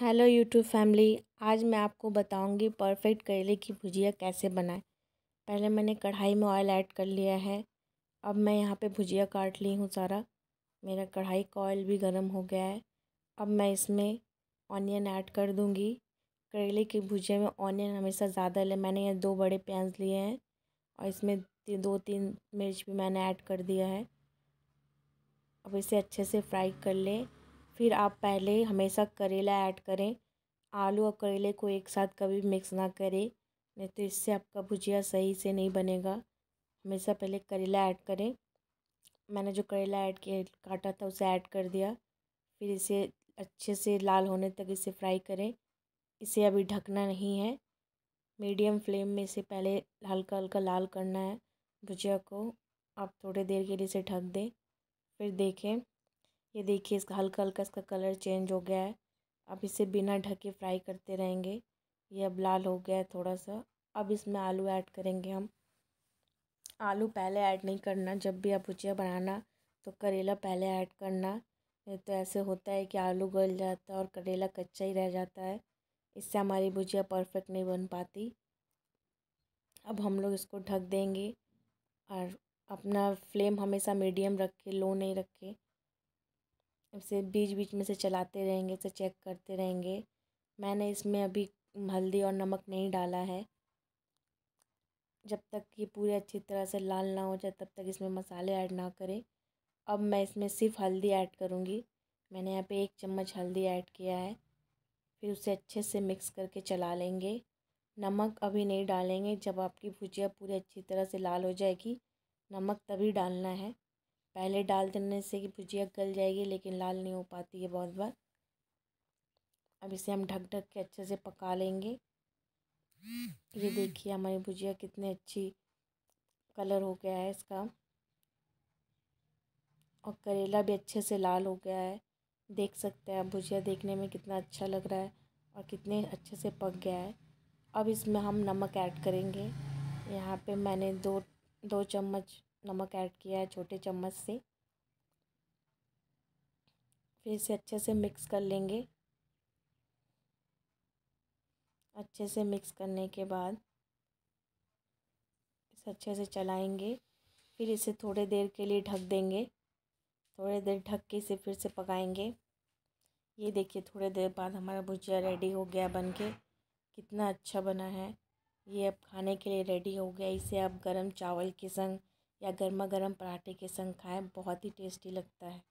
hello YouTube family आज मैं आपको बताऊंगी परफेक्ट करेले की भुजिया कैसे बनाएं पहले मैंने कढ़ाई में ऑयल ऐड कर लिया है अब मैं यहाँ पे भुजिया काट ली हूँ सारा मेरा कढ़ाई का ऑयल भी गर्म हो गया है अब मैं इसमें ऑनियन ऐड कर दूँगी करेले की भुजिया में ऑनियन हमेशा ज़्यादा ले मैंने यहाँ दो बड़े प्याज लिए हैं और इसमें दो तीन मिर्च भी मैंने ऐड कर दिया है अब इसे अच्छे से फ्राई कर लें फिर आप पहले हमेशा करेला ऐड करें आलू और करेले को एक साथ कभी मिक्स ना करें नहीं तो इससे आपका भुजिया सही से नहीं बनेगा हमेशा पहले करेला ऐड करें मैंने जो करेला ऐड किया काटा था उसे ऐड कर दिया फिर इसे अच्छे से लाल होने तक इसे फ्राई करें इसे अभी ढकना नहीं है मीडियम फ्लेम में इसे पहले हल्का हल्का लाल करना है भुजिया को आप थोड़ी देर के लिए इसे ढक दें फिर देखें ये देखिए इसका हल्का हल्का इसका कलर चेंज हो गया है अब इसे बिना ढके फ्राई करते रहेंगे ये अब लाल हो गया है थोड़ा सा अब इसमें आलू ऐड करेंगे हम आलू पहले ऐड नहीं करना जब भी आप भुजिया बनाना तो करेला पहले ऐड करना नहीं तो ऐसे होता है कि आलू गल जाता है और करेला कच्चा ही रह जाता है इससे हमारी भुजिया परफेक्ट नहीं बन पाती अब हम लोग इसको ढक देंगे और अपना फ्लेम हमेशा मीडियम रखें लो नहीं रखें उसे बीच बीच में से चलाते रहेंगे उसे चेक करते रहेंगे मैंने इसमें अभी हल्दी और नमक नहीं डाला है जब तक ये पूरे अच्छी तरह से लाल ना हो जाए तब तक इसमें मसाले ऐड ना करें अब मैं इसमें सिर्फ हल्दी ऐड करूँगी मैंने यहाँ पे एक चम्मच हल्दी ऐड किया है फिर उसे अच्छे से मिक्स करके चला लेंगे नमक अभी नहीं डालेंगे जब आपकी भुजिया पूरी अच्छी तरह से लाल हो जाएगी नमक तभी डालना है पहले डाल देने से कि भुजिया गल जाएगी लेकिन लाल नहीं हो पाती है बहुत बार अब इसे हम ढक ढक के अच्छे से पका लेंगे ये देखिए हमारी भुजिया कितनी अच्छी कलर हो गया है इसका और करेला भी अच्छे से लाल हो गया है देख सकते हैं आप भुजिया देखने में कितना अच्छा लग रहा है और कितने अच्छे से पक गया है अब इसमें हम नमक ऐड करेंगे यहाँ पे मैंने दो दो चम्मच नमक ऐड किया है छोटे चम्मच से फिर इसे अच्छे से मिक्स कर लेंगे अच्छे से मिक्स करने के बाद इसे अच्छे से चलाएंगे फिर इसे थोड़े देर के लिए ढक देंगे थोड़े देर ढक के इसे फिर से पकाएंगे ये देखिए थोड़े देर बाद हमारा भुजिया रेडी हो गया बन के कितना अच्छा बना है ये अब खाने के लिए रेडी हो गया इसे आप गरम चावल के संग या गर्मा गर्म पराठे के संग खाएं बहुत ही टेस्टी लगता है